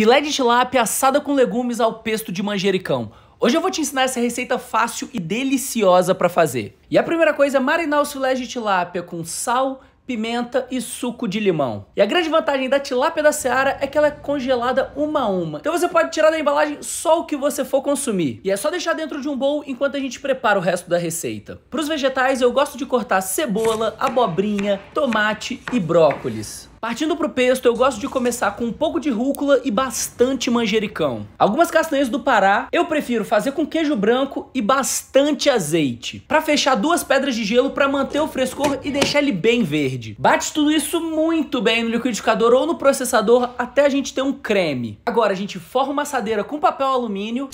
Filé de tilápia assada com legumes ao pesto de manjericão. Hoje eu vou te ensinar essa receita fácil e deliciosa para fazer. E a primeira coisa é marinar o filés de tilápia com sal, pimenta e suco de limão. E a grande vantagem da tilápia da Seara é que ela é congelada uma a uma. Então você pode tirar da embalagem só o que você for consumir. E é só deixar dentro de um bowl enquanto a gente prepara o resto da receita. Para os vegetais eu gosto de cortar cebola, abobrinha, tomate e brócolis. Partindo pro pesto, eu gosto de começar com um pouco de rúcula e bastante manjericão. Algumas castanhas do Pará, eu prefiro fazer com queijo branco e bastante azeite. Para fechar duas pedras de gelo para manter o frescor e deixar ele bem verde. Bate tudo isso muito bem no liquidificador ou no processador até a gente ter um creme. Agora a gente forra uma assadeira com papel alumínio